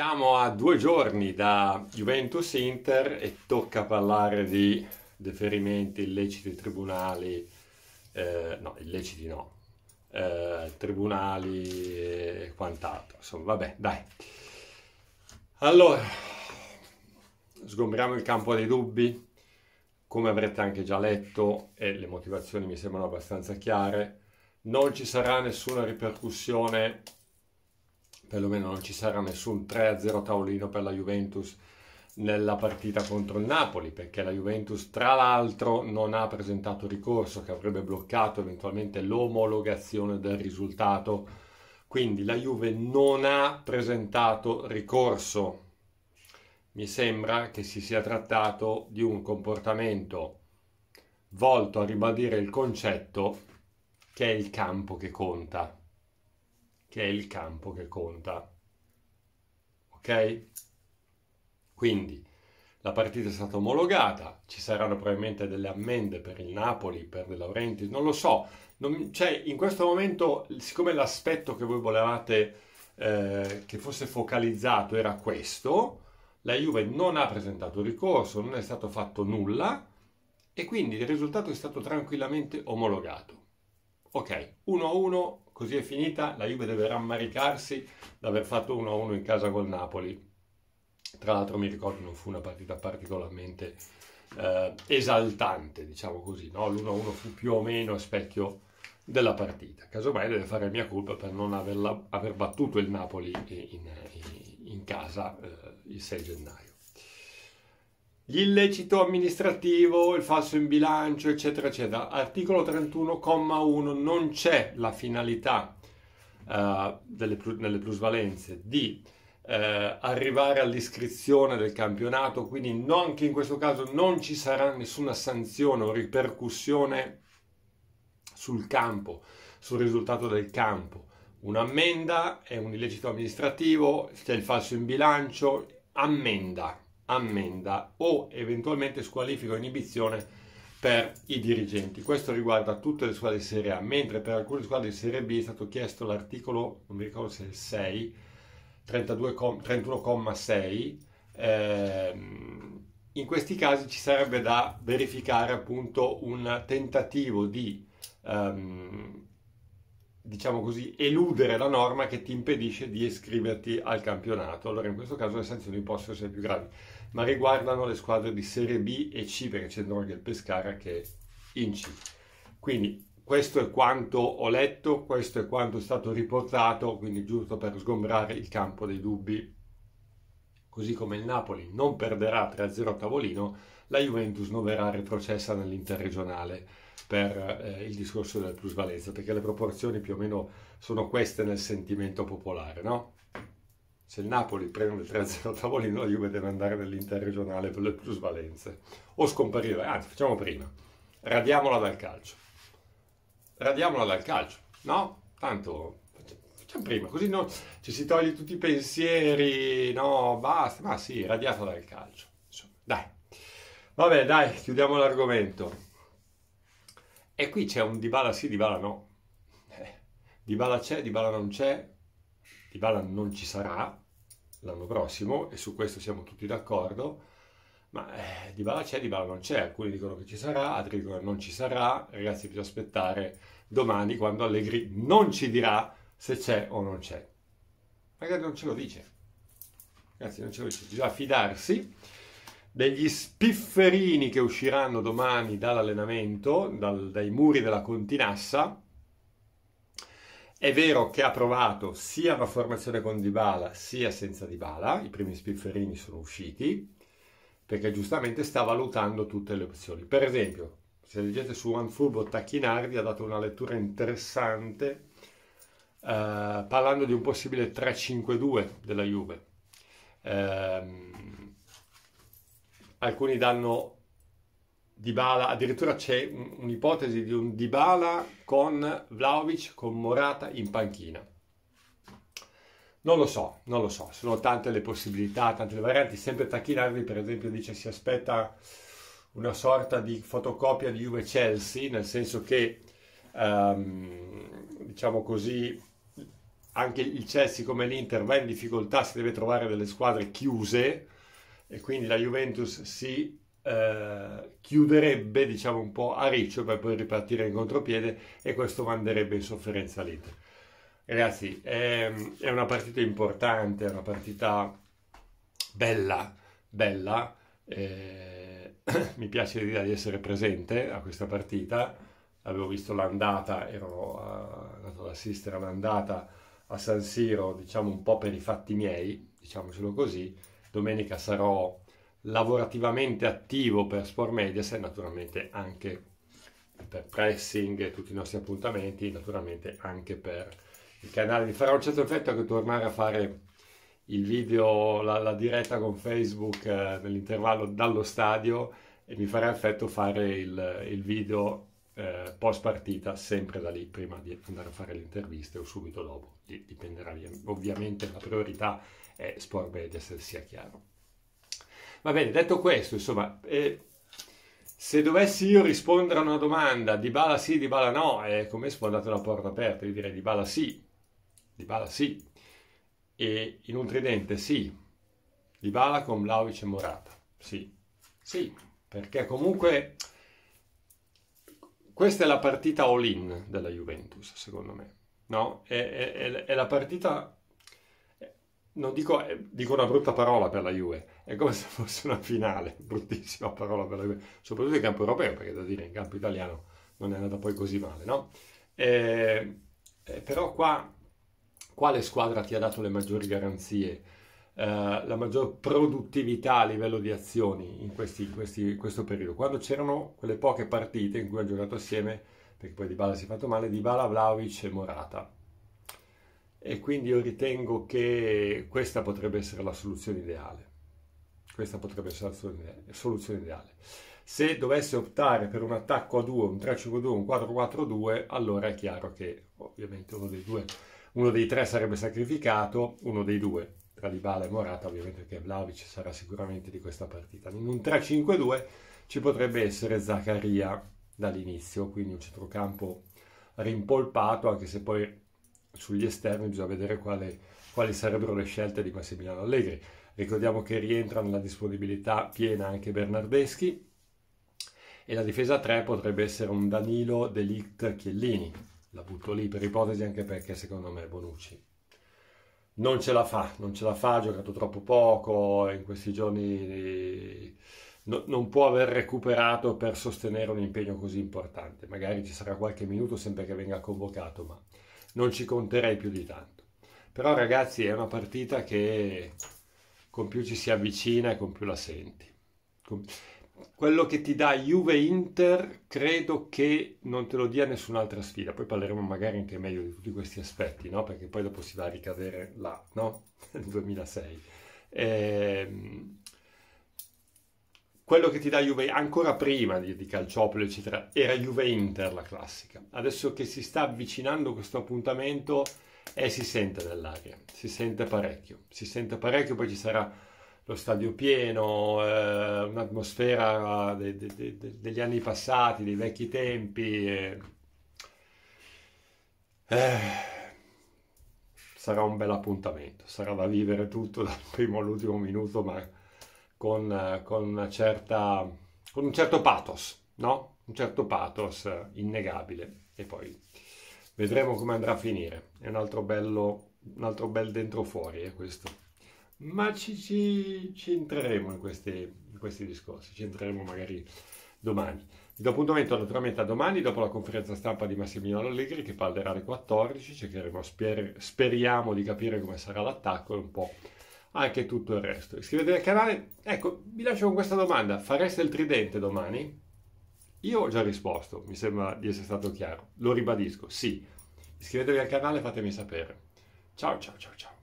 Siamo a due giorni da Juventus Inter e tocca parlare di deferimenti illeciti tribunali, eh, no, illeciti no, eh, tribunali e quant'altro. Insomma, vabbè, dai. Allora, sgombriamo il campo dei dubbi. Come avrete anche già letto e le motivazioni mi sembrano abbastanza chiare, non ci sarà nessuna ripercussione perlomeno non ci sarà nessun 3-0 tavolino per la Juventus nella partita contro il Napoli, perché la Juventus tra l'altro non ha presentato ricorso che avrebbe bloccato eventualmente l'omologazione del risultato. Quindi la Juve non ha presentato ricorso. Mi sembra che si sia trattato di un comportamento volto a ribadire il concetto che è il campo che conta che è il campo che conta. Ok? Quindi la partita è stata omologata, ci saranno probabilmente delle ammende per il Napoli, per De Laurenti, non lo so. Non, cioè, in questo momento, siccome l'aspetto che voi volevate eh, che fosse focalizzato era questo, la Juve non ha presentato ricorso, non è stato fatto nulla e quindi il risultato è stato tranquillamente omologato. Ok, 1-1 Così è finita, la Juve deve rammaricarsi di aver fatto 1-1 in casa col Napoli. Tra l'altro mi ricordo non fu una partita particolarmente eh, esaltante, diciamo così, no? l'1-1 fu più o meno a specchio della partita. Casomai deve fare mia colpa per non averla, aver battuto il Napoli in, in, in casa eh, il 6 gennaio l'illecito amministrativo, il falso in bilancio, eccetera, eccetera. Articolo 31,1 non c'è la finalità uh, delle, nelle plusvalenze di uh, arrivare all'iscrizione del campionato, quindi non, anche in questo caso non ci sarà nessuna sanzione o ripercussione sul campo, sul risultato del campo. Un'ammenda è un illecito amministrativo, c'è il falso in bilancio, ammenda, ammenda o eventualmente squalifica o inibizione per i dirigenti. Questo riguarda tutte le squadre di Serie A, mentre per alcune squadre di Serie B è stato chiesto l'articolo, non mi ricordo se è il 6, 31,6, ehm, in questi casi ci sarebbe da verificare appunto un tentativo di ehm, diciamo così, eludere la norma che ti impedisce di iscriverti al campionato. Allora in questo caso le sanzioni possono essere più gravi, ma riguardano le squadre di Serie B e C, perché c'è anche il Pescara che è in C. Quindi questo è quanto ho letto, questo è quanto è stato riportato, quindi giusto per sgombrare il campo dei dubbi. Così come il Napoli non perderà 3-0 a tavolino, la Juventus non verrà retrocessa nell'interregionale per eh, il discorso della plusvalenza, perché le proporzioni più o meno sono queste nel sentimento popolare, no? Se il Napoli prende il 3-0 tavolino, la Juve deve andare nell'interregionale per le plusvalenze, o scomparire, anzi facciamo prima, radiamola dal calcio, radiamola dal calcio, no? Tanto facciamo prima, così no, ci si toglie tutti i pensieri, no, basta, ma sì, radiata dal calcio, insomma, dai. Vabbè, dai, chiudiamo l'argomento. E qui c'è un Dybala sì, Dybala no. Eh, Dybala c'è, Dybala non c'è, Dybala non ci sarà l'anno prossimo e su questo siamo tutti d'accordo. Ma eh, Dybala c'è, Dybala non c'è, alcuni dicono che ci sarà, altri dicono che non ci sarà, ragazzi bisogna aspettare domani quando Allegri non ci dirà se c'è o non c'è. Magari non ce lo dice. Ragazzi non ce lo dice, bisogna fidarsi degli spifferini che usciranno domani dall'allenamento, dal, dai muri della Continassa. È vero che ha provato sia la formazione con Dybala sia senza Dybala, i primi spifferini sono usciti, perché giustamente sta valutando tutte le opzioni. Per esempio, se leggete su OneFootball, Tacchinardi ha dato una lettura interessante eh, parlando di un possibile 3-5-2 della Juve. Eh, alcuni danno Dybala, addirittura c'è un'ipotesi di un Dybala con Vlaovic, con Morata in panchina. Non lo so, non lo so, sono tante le possibilità, tante le varianti, sempre Tacchinardi per esempio dice si aspetta una sorta di fotocopia di Juve-Chelsea, nel senso che, ehm, diciamo così, anche il Chelsea come l'Inter va in difficoltà, si deve trovare delle squadre chiuse, e quindi la Juventus si eh, chiuderebbe diciamo un po' a riccio per poi ripartire in contropiede e questo manderebbe in sofferenza l'Inter. Ragazzi, è, ehm, è una partita importante, è una partita bella, bella. Eh, mi piace l'idea di essere presente a questa partita. Avevo visto l'andata, ero eh, andato ad assistere all'andata a San Siro, diciamo un po' per i fatti miei, diciamocelo così domenica sarò lavorativamente attivo per Sport Medias e naturalmente anche per pressing e tutti i nostri appuntamenti, naturalmente anche per il canale. Mi farà un certo effetto anche tornare a fare il video, la, la diretta con Facebook eh, nell'intervallo dallo stadio e mi farà effetto fare il, il video eh, post partita sempre da lì prima di andare a fare le interviste o subito dopo, dipenderà via. Ovviamente la priorità è Sport Medias, sia chiaro. Va bene, detto questo, insomma, eh, se dovessi io rispondere a una domanda di bala sì, di bala no, è eh, come sfondate una porta aperta, io direi di bala sì, di bala sì, e in un tridente sì, di bala con Vlaovic e Morata, sì, sì, perché comunque... Questa è la partita all-in della Juventus, secondo me. No? È, è, è la partita... Non dico, eh, dico, una brutta parola per la Juve, è come se fosse una finale, bruttissima parola per la Juve, soprattutto in campo europeo, perché da dire in campo italiano non è andata poi così male, no? Eh, eh però qua quale squadra ti ha dato le maggiori garanzie? Eh, la maggior produttività a livello di azioni in, questi, in questi, questo periodo. Quando c'erano quelle poche partite in cui hanno giocato assieme, perché poi Di Bala si è fatto male, Di Bala, Vlaovic e Morata. E quindi io ritengo che questa potrebbe essere la soluzione ideale. Questa potrebbe essere la soluzione ideale. Se dovesse optare per un attacco a 2, un 3-5-2, un 4-4-2, allora è chiaro che ovviamente uno dei due uno dei tre sarebbe sacrificato, uno dei due tra Dybala e Morata, ovviamente perché Vlaovic sarà sicuramente di questa partita. In un 3-5-2 ci potrebbe essere Zaccaria dall'inizio, quindi un centrocampo rimpolpato, anche se poi sugli esterni bisogna vedere quale, quali sarebbero le scelte di Massimiliano Allegri. Ricordiamo che rientra nella disponibilità piena anche Bernardeschi e la difesa 3 potrebbe essere un Danilo, Delict, Chiellini. La butto lì per ipotesi anche perché secondo me Bonucci non ce la fa, non ce la fa, ha giocato troppo poco in questi giorni, no, non può aver recuperato per sostenere un impegno così importante. Magari ci sarà qualche minuto sempre che venga convocato, ma non ci conterei più di tanto. Però ragazzi è una partita che con più ci si avvicina e con più la senti. Con quello che ti dà Juve-Inter credo che non te lo dia nessun'altra sfida. Poi parleremo magari anche meglio di tutti questi aspetti, no? Perché poi dopo si va a ricadere là, no? Nel 2006. Ehm, quello che ti dà Juve ancora prima di, di Calciopoli, eccetera, era Juve-Inter la classica. Adesso che si sta avvicinando questo appuntamento eh, si sente nell'aria, si sente parecchio, si sente parecchio, poi ci sarà lo stadio pieno, eh, un'atmosfera de, de, de, degli anni passati, dei vecchi tempi. Eh. Eh. sarà un bel appuntamento, sarà da vivere tutto dal primo all'ultimo minuto, ma con, con, certa, con un certo pathos, no? Un certo pathos innegabile. E poi vedremo come andrà a finire. È un altro bello, un altro bel dentro fuori, è eh, questo ma ci, ci, ci entreremo in, queste, in questi discorsi, ci entreremo magari domani. Vi do appuntamento naturalmente a domani dopo la conferenza stampa di Massimiliano Allegri che parlerà alle 14, cercheremo, sper- speriamo di capire come sarà l'attacco e un po' anche tutto il resto. Iscrivetevi al canale, ecco, vi lascio con questa domanda, fareste il tridente domani? Io ho già risposto, mi sembra di essere stato chiaro, lo ribadisco, sì. Iscrivetevi al canale e fatemi sapere. Ciao ciao ciao ciao.